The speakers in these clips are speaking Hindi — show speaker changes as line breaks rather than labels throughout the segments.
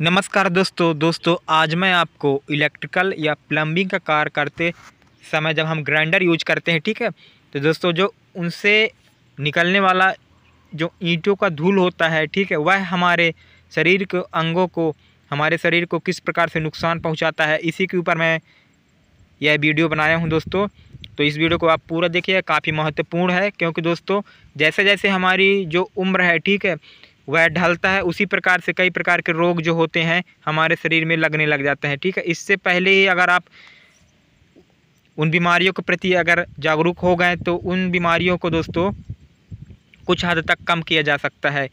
नमस्कार दोस्तों दोस्तों आज मैं आपको इलेक्ट्रिकल या प्लम्बिंग का कार्य करते समय जब हम ग्राइंडर यूज करते हैं ठीक है तो दोस्तों जो उनसे निकलने वाला जो ईंटों का धूल होता है ठीक है वह हमारे शरीर के अंगों को हमारे शरीर को किस प्रकार से नुकसान पहुंचाता है इसी के ऊपर मैं यह वीडियो बनाया हूँ दोस्तों तो इस वीडियो को आप पूरा देखिए काफ़ी महत्वपूर्ण है क्योंकि दोस्तों जैसे जैसे हमारी जो उम्र है ठीक है वह ढलता है उसी प्रकार से कई प्रकार के रोग जो होते हैं हमारे शरीर में लगने लग जाते हैं ठीक है इससे पहले ही अगर आप उन बीमारियों के प्रति अगर जागरूक हो गए तो उन बीमारियों को दोस्तों कुछ हद तक कम किया जा सकता है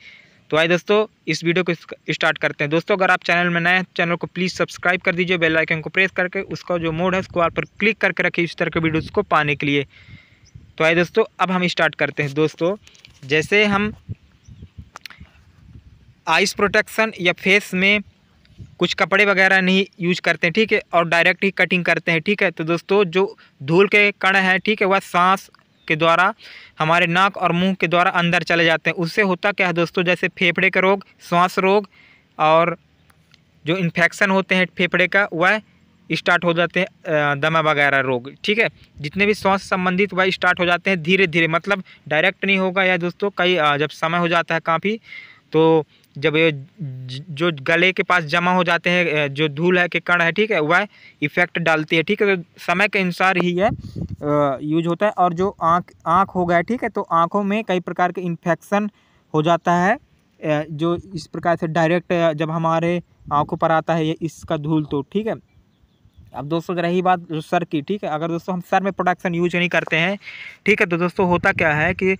तो आइए दोस्तों इस वीडियो को स्टार्ट करते हैं दोस्तों अगर आप चैनल में नए हैं चैनल को प्लीज़ सब्सक्राइब कर दीजिए बेल आइकन को प्रेस करके उसका जो मोड है उसको आप पर क्लिक करके रखिए इस तरह के वीडियोस को पाने के लिए तो आइए दोस्तों अब हम स्टार्ट करते हैं दोस्तों जैसे हम आइस प्रोटेक्शन या फेस में कुछ कपड़े वगैरह नहीं यूज करते हैं ठीक है और डायरेक्ट ही कटिंग करते हैं ठीक है तो दोस्तों जो धूल के कण हैं ठीक है वह सांस के द्वारा हमारे नाक और मुंह के द्वारा अंदर चले जाते हैं उससे होता क्या है दोस्तों जैसे फेफड़े के रोग श्वास रोग और जो इन्फेक्शन होते हैं फेफड़े का वह स्टार्ट हो जाते हैं दमा वगैरह रोग ठीक है जितने भी श्वास संबंधित वह स्टार्ट हो जाते हैं धीरे धीरे मतलब डायरेक्ट नहीं होगा या दोस्तों कई जब समय हो जाता है काफ़ी तो जब ये जो गले के पास जमा हो जाते हैं जो धूल है के कण है ठीक है वह इफेक्ट डालती है ठीक है समय के अनुसार ही यह यूज होता है और जो आँख आँख हो गया ठीक है तो आँखों में कई प्रकार के इन्फेक्शन हो जाता है जो इस प्रकार से डायरेक्ट जब हमारे आँखों पर आता है ये इसका धूल तो ठीक है अब दोस्तों रही बात जो सर की ठीक है अगर दोस्तों हम सर में प्रोडक्शन यूज नहीं करते हैं ठीक है तो दोस्तों होता क्या है कि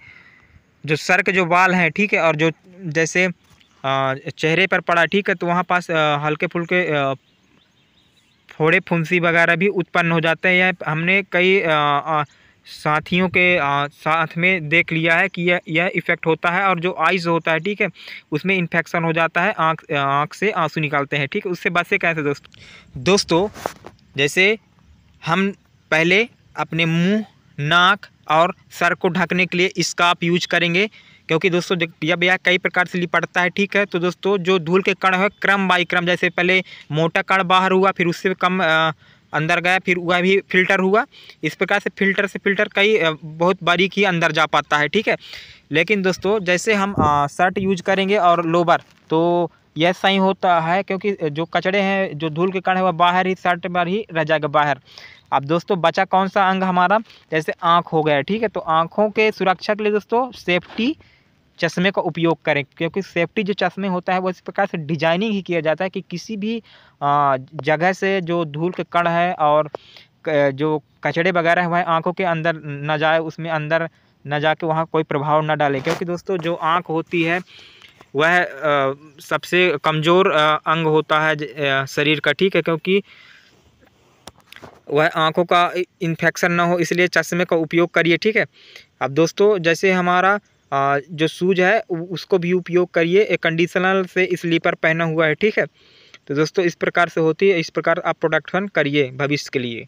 जो सर के जो बाल हैं ठीक है और जो जैसे चेहरे पर पड़ा ठीक है तो वहाँ पास हल्के फुल्के फोड़े फुंसी वगैरह भी उत्पन्न हो जाते हैं यह हमने कई साथियों के साथ में देख लिया है कि यह यह इफ़ेक्ट होता है और जो आइज होता है ठीक है उसमें इन्फेक्शन हो जाता है आँख आँख से आंसू निकालते हैं ठीक है उससे बात से कैसे दोस्तों दोस्तों जैसे हम पहले अपने मुंह नाक और सर को ढकने के लिए इसका यूज करेंगे क्योंकि दोस्तों जब यह कई प्रकार से लिपटता है ठीक है तो दोस्तों जो धूल के कण है क्रम बाई क्रम जैसे पहले मोटा कण बाहर हुआ फिर उससे कम अंदर गया फिर वह भी फिल्टर हुआ इस प्रकार से फिल्टर से फिल्टर कई बहुत बारीक ही अंदर जा पाता है ठीक है लेकिन दोस्तों जैसे हम शर्ट यूज करेंगे और लोबर तो यह सही होता है क्योंकि जो कचड़े हैं जो धूल के कण है वह बाहर ही शर्ट पर ही रह जाएगा बाहर अब दोस्तों बचा कौन सा अंग हमारा जैसे आँख हो गया ठीक है तो आँखों के सुरक्षा के लिए दोस्तों सेफ्टी चश्मे का उपयोग करें क्योंकि सेफ्टी जो चश्मे होता है वो इस प्रकार से डिजाइनिंग ही किया जाता है कि किसी भी जगह से जो धूल के कण है और जो कचड़े वगैरह वह आँखों के अंदर न जाए उसमें अंदर न जाके वहाँ कोई प्रभाव न डाले क्योंकि दोस्तों जो आँख होती है वह सबसे कमज़ोर अंग होता है शरीर का ठीक है क्योंकि वह आँखों का इन्फेक्शन ना हो इसलिए चश्मे का उपयोग करिए ठीक है अब दोस्तों जैसे हमारा जो शूज है उसको भी उपयोग करिए एक कंडीशनल से स्लीपर पहना हुआ है ठीक है तो दोस्तों इस प्रकार से होती है इस प्रकार आप प्रोडक्शन करिए भविष्य के लिए